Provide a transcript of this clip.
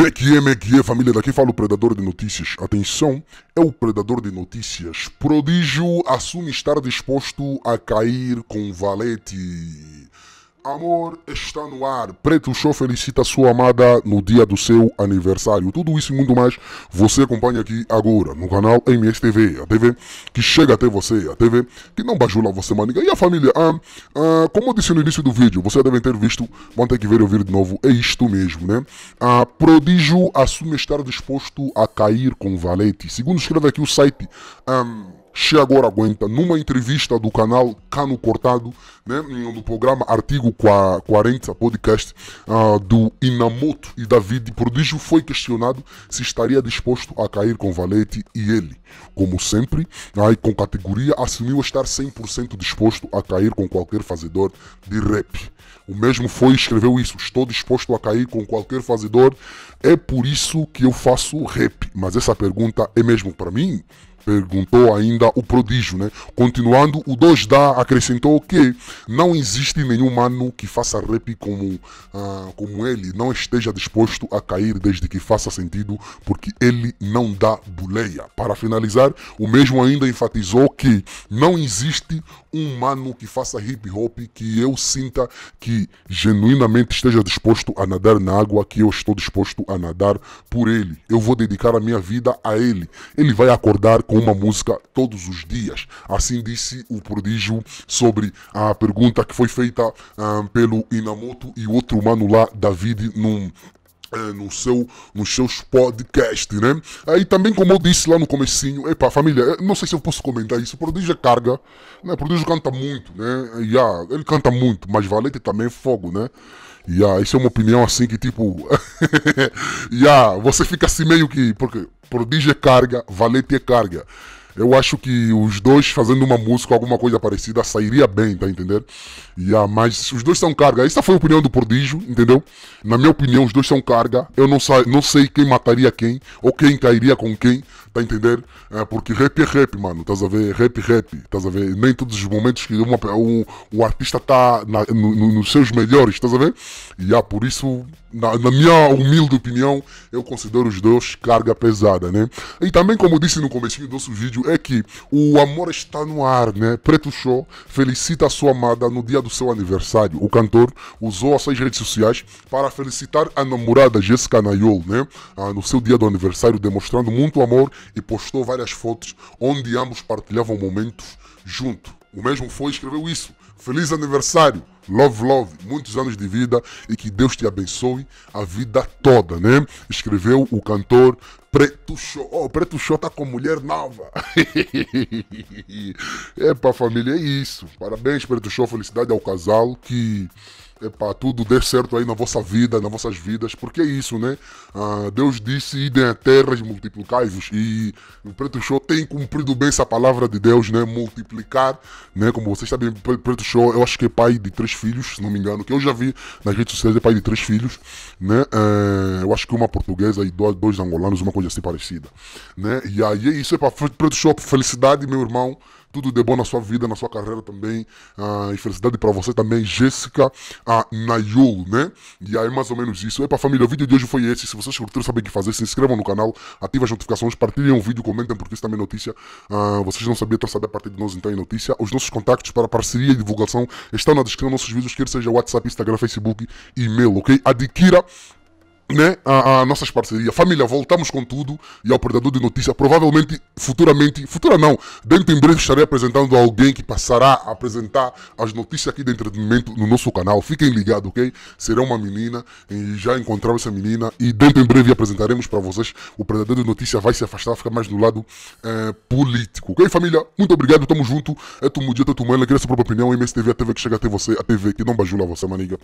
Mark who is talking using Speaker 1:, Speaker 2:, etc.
Speaker 1: Mekie, Mekie, família, daqui fala o Predador de Notícias. Atenção, é o Predador de Notícias. Prodígio assume estar disposto a cair com valete. Amor está no ar. Preto Show felicita sua amada no dia do seu aniversário. Tudo isso e muito mais você acompanha aqui agora no canal MSTV, a TV que chega até você, a TV que não bajula você, maniga. E a família, ah, ah, como eu disse no início do vídeo, vocês devem ter visto, vão ter que ver e ouvir de novo. É isto mesmo, né? Ah, prodígio assume estar disposto a cair com valete. Segundo escreve aqui o site. Ah, se agora aguenta, numa entrevista do canal Cano Cortado, né, do programa Artigo 40 Podcast uh, do Inamoto e David Prodígio, foi questionado se estaria disposto a cair com Valete e ele, como sempre, aí com categoria, assumiu estar 100% disposto a cair com qualquer fazedor de rap. O mesmo foi escreveu isso: estou disposto a cair com qualquer fazedor, é por isso que eu faço rap. Mas essa pergunta é mesmo para mim? Perguntou ainda o prodígio, né? Continuando, o 2DA acrescentou que não existe nenhum mano que faça rap como, ah, como ele, não esteja disposto a cair desde que faça sentido, porque ele não dá buleia. Para finalizar, o mesmo ainda enfatizou que não existe um mano que faça hip hop, que eu sinta que genuinamente esteja disposto a nadar na água que eu estou disposto a nadar por ele. Eu vou dedicar a minha vida a ele. Ele vai acordar com uma música todos os dias. Assim disse o prodígio sobre a pergunta que foi feita um, ah, pelo Inamoto e outro mano lá, David, num é, no seu, nos seus podcasts, né? Aí também, como eu disse lá no comecinho, epa, família, é, não sei se eu posso comentar isso, Prodígio é carga, né? Prodígio canta muito, né? Yeah, ele canta muito, mas Valete também é fogo, né? Yeah, isso é uma opinião assim que tipo... yeah, você fica assim meio que... Porque Prodígio é carga, Valete é carga. Eu acho que os dois fazendo uma música, alguma coisa parecida, sairia bem, tá entendendo? Yeah, mas os dois são carga. Essa foi a opinião do Prodígio, entendeu? Na minha opinião, os dois são carga. Eu não, sa não sei quem mataria quem, ou quem cairia com quem, tá entendendo? É, porque rap é rap, mano, Tá a ver? Rap é rap, Tá a ver? Nem todos os momentos que uma, o, o artista tá na, no, no, nos seus melhores, tá a ver? E yeah, por isso na, na, minha humilde opinião, eu considero os dois carga pesada, né? E também, como disse no começo do nosso vídeo, é que o amor está no ar, né? Preto Show felicita a sua amada no dia do seu aniversário. O cantor usou as suas redes sociais para felicitar a namorada Jessica Nayol, né? Ah, no seu dia do aniversário, demonstrando muito amor e postou várias fotos onde ambos partilhavam momentos junto. O mesmo foi escreveu isso Feliz aniversário! Love, love, muitos anos de vida e que Deus te abençoe a vida toda, né? Escreveu o cantor Preto Show. Oh, Preto Show tá com mulher nova. é pra família, é isso. Parabéns, Preto Show. Felicidade ao casal que epá, tudo dê certo aí na vossa vida, nas vossas vidas, porque é isso, né? Ah, Deus disse: idem a terras, multiplicai-vos. E o Preto Show tem cumprido bem essa palavra de Deus, né? Multiplicar, né? Como vocês sabem, Preto Show, eu acho que é pai de três filhos, se não me engano, que eu já vi nas redes sociais, é pai de três filhos, né? Ah, eu acho que uma portuguesa e dois, dois angolanos, uma coisa assim parecida, né? E aí é isso, é para Preto Show, felicidade, meu irmão tudo de bom na sua vida, na sua carreira também. Ah, e felicidade para você também, Jéssica ah, Nayol, né? E aí, mais ou menos isso. É para família, o vídeo de hoje foi esse. Se vocês curtiram, sabem o que fazer. Se inscrevam no canal, ativem as notificações, partilhem o vídeo, comentem, porque isso também é notícia. Ah, vocês não sabiam, estão sabendo a partir de nós, então é notícia. Os nossos contactos para parceria e divulgação estão na descrição dos nossos vídeos, quer seja WhatsApp, Instagram, Facebook e e-mail, ok? Adquira né, a, a nossas parcerias. Família, voltamos com tudo e ao Predador de Notícia. Provavelmente, futuramente, futura não, dentro em breve estarei apresentando alguém que passará a apresentar as notícias aqui de entretenimento no nosso canal. Fiquem ligados, ok? Será uma menina e já encontraram essa menina e dentro em breve apresentaremos para vocês. O Predador de Notícia vai se afastar, ficar mais do lado é, político, ok, família? Muito obrigado, tamo junto. É tu mudia, tu mãe, queria sua própria opinião. MSTV, a TV que chega até você, a TV que não bajula você, maniga.